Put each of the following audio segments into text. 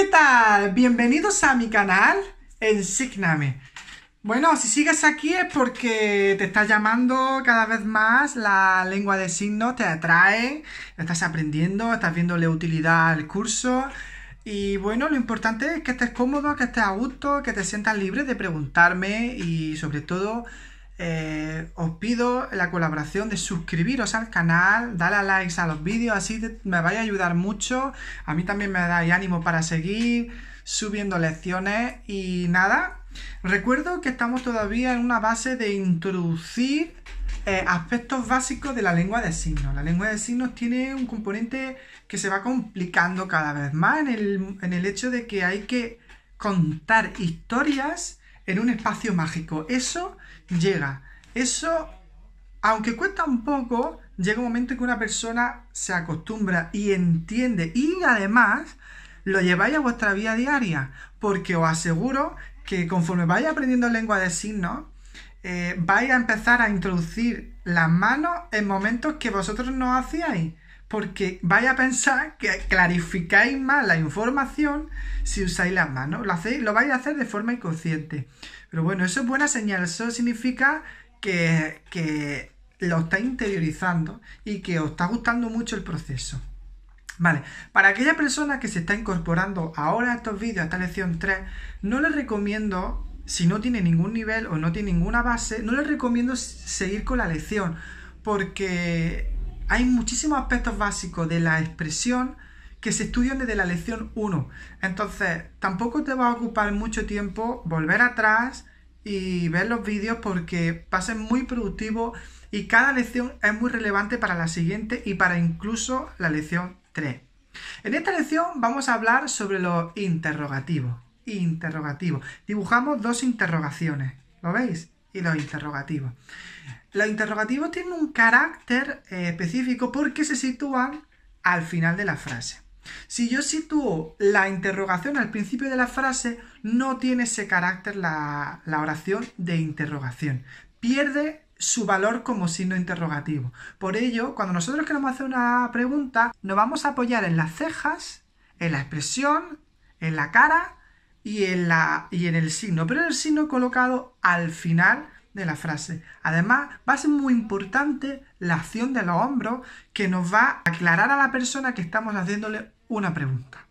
¿Qué tal? Bienvenidos a mi canal Ensígname. Bueno, si sigues aquí es porque te está llamando cada vez más la lengua de signos, te atrae, estás aprendiendo, estás viéndole utilidad al curso. Y bueno, lo importante es que estés cómodo, que estés a gusto, que te sientas libre de preguntarme y sobre todo eh, os pido la colaboración de suscribiros al canal, darle a likes a los vídeos, así me vais a ayudar mucho. A mí también me dais ánimo para seguir subiendo lecciones y nada. Recuerdo que estamos todavía en una base de introducir eh, aspectos básicos de la lengua de signos. La lengua de signos tiene un componente que se va complicando cada vez más en el, en el hecho de que hay que contar historias en un espacio mágico. Eso llega. Eso, aunque cuesta un poco, llega un momento en que una persona se acostumbra y entiende. Y además lo lleváis a vuestra vida diaria. Porque os aseguro que conforme vais aprendiendo lengua de signos, eh, vais a empezar a introducir las manos en momentos que vosotros no hacíais porque vaya a pensar que clarificáis más la información si usáis las manos. Lo, hacéis, lo vais a hacer de forma inconsciente. Pero bueno, eso es buena señal. Eso significa que, que lo está interiorizando y que os está gustando mucho el proceso. Vale, para aquella persona que se está incorporando ahora a estos vídeos, a esta lección 3, no les recomiendo, si no tiene ningún nivel o no tiene ninguna base, no les recomiendo seguir con la lección, porque hay muchísimos aspectos básicos de la expresión que se estudian desde la lección 1. Entonces, tampoco te va a ocupar mucho tiempo volver atrás y ver los vídeos porque pasen muy productivo y cada lección es muy relevante para la siguiente y para incluso la lección 3. En esta lección vamos a hablar sobre los interrogativos. Interrogativos. Dibujamos dos interrogaciones. ¿Lo veis? y los interrogativos. Los interrogativos tienen un carácter eh, específico porque se sitúan al final de la frase. Si yo sitúo la interrogación al principio de la frase, no tiene ese carácter la, la oración de interrogación. Pierde su valor como signo interrogativo. Por ello, cuando nosotros queremos hacer una pregunta, nos vamos a apoyar en las cejas, en la expresión, en la cara y en, la, y en el signo, pero el signo colocado al final de la frase. Además, va a ser muy importante la acción de los hombros que nos va a aclarar a la persona que estamos haciéndole una pregunta.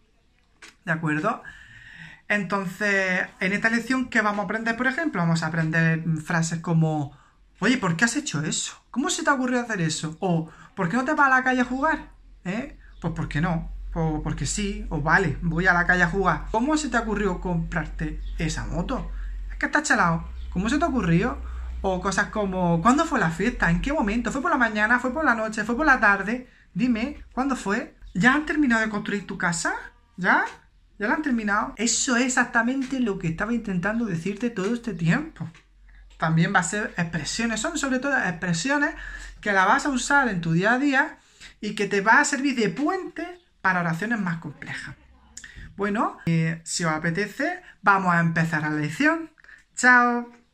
¿De acuerdo? Entonces, en esta lección, que vamos a aprender, por ejemplo? Vamos a aprender frases como, oye, ¿por qué has hecho eso? ¿Cómo se te ocurrió hacer eso? O, ¿por qué no te vas a la calle a jugar? ¿Eh? Pues, ¿por qué no? o porque sí, o vale, voy a la calle a jugar. ¿Cómo se te ocurrió comprarte esa moto? Es que estás chalado. ¿Cómo se te ocurrió? O cosas como, ¿cuándo fue la fiesta? ¿En qué momento? ¿Fue por la mañana? ¿Fue por la noche? ¿Fue por la tarde? Dime, ¿cuándo fue? ¿Ya han terminado de construir tu casa? ¿Ya? ¿Ya la han terminado? Eso es exactamente lo que estaba intentando decirte todo este tiempo. También va a ser expresiones, son sobre todo expresiones que la vas a usar en tu día a día y que te va a servir de puente para oraciones más complejas. Bueno, eh, si os apetece, vamos a empezar la lección. ¡Chao!